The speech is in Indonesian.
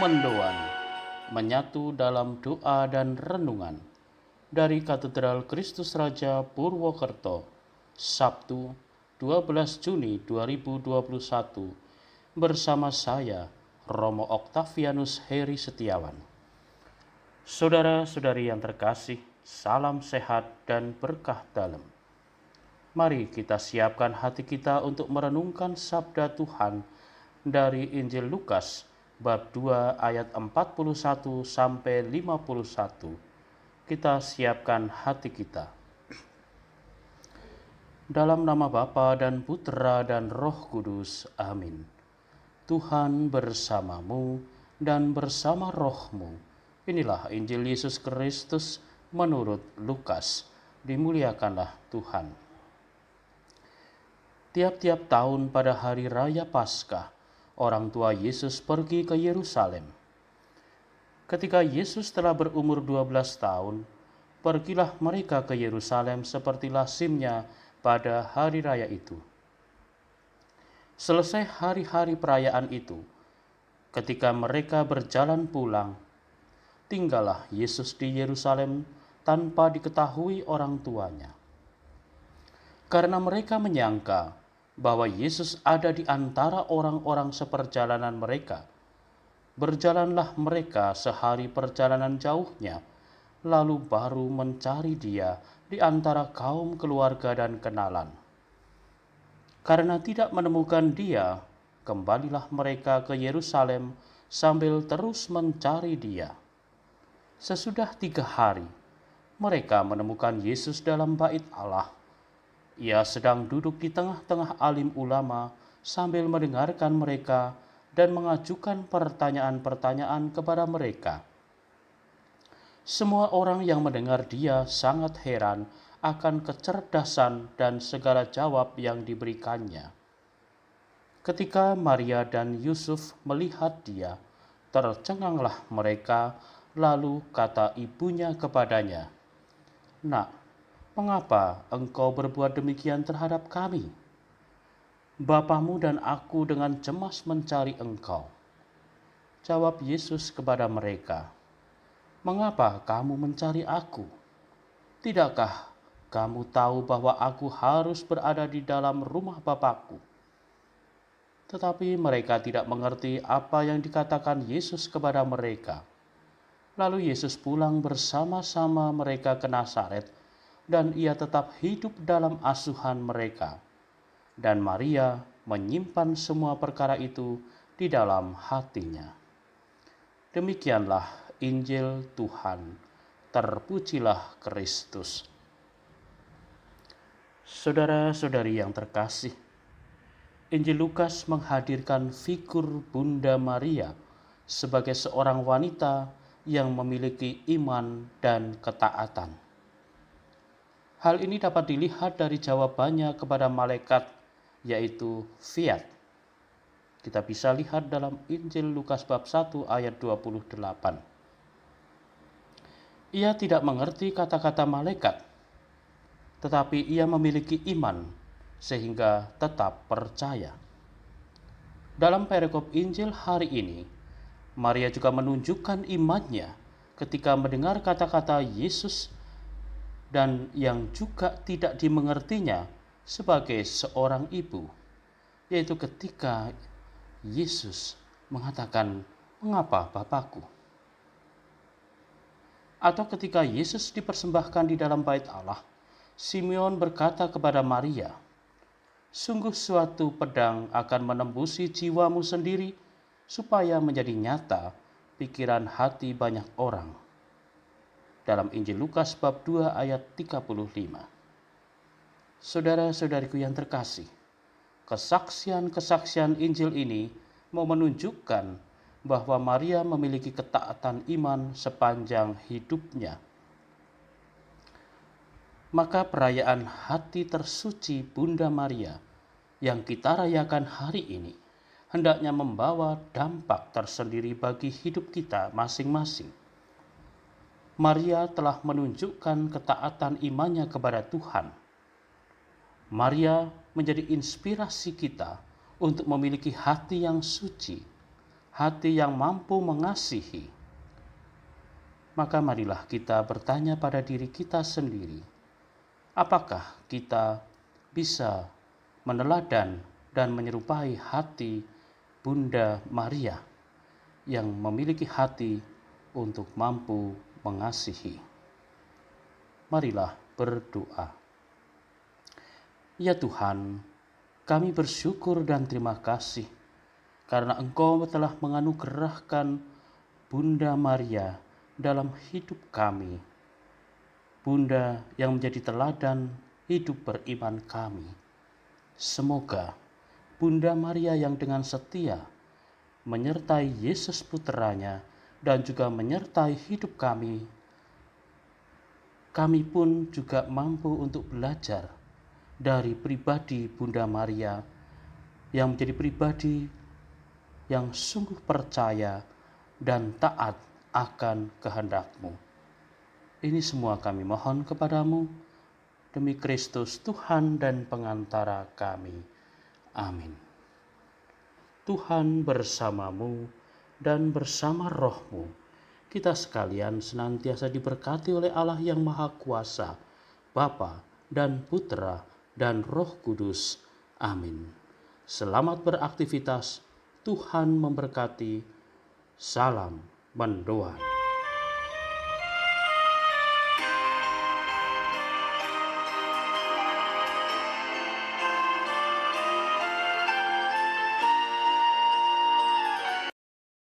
Mendoan, menyatu dalam doa dan renungan. Dari Katedral Kristus Raja Purwokerto, Sabtu 12 Juni 2021, bersama saya, Romo Oktavianus Heri Setiawan. Saudara-saudari yang terkasih, salam sehat dan berkah dalam. Mari kita siapkan hati kita untuk merenungkan sabda Tuhan dari Injil Lukas bab 2 ayat 41 sampai 51. Kita siapkan hati kita. Dalam nama Bapa dan Putra dan Roh Kudus. Amin. Tuhan bersamamu dan bersama rohmu. Inilah Injil Yesus Kristus menurut Lukas. Dimuliakanlah Tuhan. Tiap-tiap tahun pada hari raya Paskah orang tua Yesus pergi ke Yerusalem. Ketika Yesus telah berumur 12 tahun, pergilah mereka ke Yerusalem seperti lazimnya pada hari raya itu. Selesai hari-hari perayaan itu, ketika mereka berjalan pulang, tinggallah Yesus di Yerusalem tanpa diketahui orang tuanya. Karena mereka menyangka bahwa Yesus ada di antara orang-orang seperjalanan mereka. Berjalanlah mereka sehari perjalanan jauhnya, lalu baru mencari dia di antara kaum keluarga dan kenalan. Karena tidak menemukan dia, kembalilah mereka ke Yerusalem sambil terus mencari dia. Sesudah tiga hari, mereka menemukan Yesus dalam bait Allah ia sedang duduk di tengah-tengah alim ulama sambil mendengarkan mereka dan mengajukan pertanyaan-pertanyaan kepada mereka. Semua orang yang mendengar dia sangat heran akan kecerdasan dan segala jawab yang diberikannya. Ketika Maria dan Yusuf melihat dia, tercenganglah mereka, lalu kata ibunya kepadanya, "Nak, Mengapa engkau berbuat demikian terhadap kami? Bapamu dan aku dengan cemas mencari engkau. Jawab Yesus kepada mereka, Mengapa kamu mencari aku? Tidakkah kamu tahu bahwa aku harus berada di dalam rumah Bapakku? Tetapi mereka tidak mengerti apa yang dikatakan Yesus kepada mereka. Lalu Yesus pulang bersama-sama mereka ke Nazaret, dan ia tetap hidup dalam asuhan mereka. Dan Maria menyimpan semua perkara itu di dalam hatinya. Demikianlah Injil Tuhan. Terpujilah Kristus. Saudara-saudari yang terkasih, Injil Lukas menghadirkan figur Bunda Maria sebagai seorang wanita yang memiliki iman dan ketaatan Hal ini dapat dilihat dari jawabannya kepada malaikat, yaitu fiat. Kita bisa lihat dalam Injil Lukas bab 1 ayat 28. Ia tidak mengerti kata-kata malaikat, tetapi ia memiliki iman sehingga tetap percaya. Dalam perikop Injil hari ini, Maria juga menunjukkan imannya ketika mendengar kata-kata Yesus dan yang juga tidak dimengertinya sebagai seorang ibu, yaitu ketika Yesus mengatakan, "Mengapa Bapakku?" Atau ketika Yesus dipersembahkan di dalam bait Allah, Simeon berkata kepada Maria, "Sungguh suatu pedang akan menembusi jiwamu sendiri supaya menjadi nyata pikiran hati banyak orang." dalam Injil Lukas bab 2 ayat 35. Saudara-saudariku yang terkasih, kesaksian-kesaksian Injil ini mau menunjukkan bahwa Maria memiliki ketaatan iman sepanjang hidupnya. Maka perayaan hati tersuci Bunda Maria yang kita rayakan hari ini hendaknya membawa dampak tersendiri bagi hidup kita masing-masing Maria telah menunjukkan ketaatan imannya kepada Tuhan. Maria menjadi inspirasi kita untuk memiliki hati yang suci, hati yang mampu mengasihi. Maka marilah kita bertanya pada diri kita sendiri, apakah kita bisa meneladan dan menyerupai hati Bunda Maria yang memiliki hati untuk mampu mengasihi. Marilah berdoa. Ya Tuhan, kami bersyukur dan terima kasih karena Engkau telah menganugerahkan Bunda Maria dalam hidup kami. Bunda yang menjadi teladan hidup beriman kami. Semoga Bunda Maria yang dengan setia menyertai Yesus puteranya dan juga menyertai hidup kami. Kami pun juga mampu untuk belajar dari pribadi Bunda Maria yang menjadi pribadi yang sungguh percaya dan taat akan kehendakmu. Ini semua kami mohon kepadamu demi Kristus Tuhan dan pengantara kami. Amin. Tuhan bersamamu dan bersama rohmu. Kita sekalian senantiasa diberkati oleh Allah yang Maha Kuasa, Bapa dan Putra dan Roh Kudus. Amin. Selamat beraktivitas. Tuhan memberkati. Salam mendoan.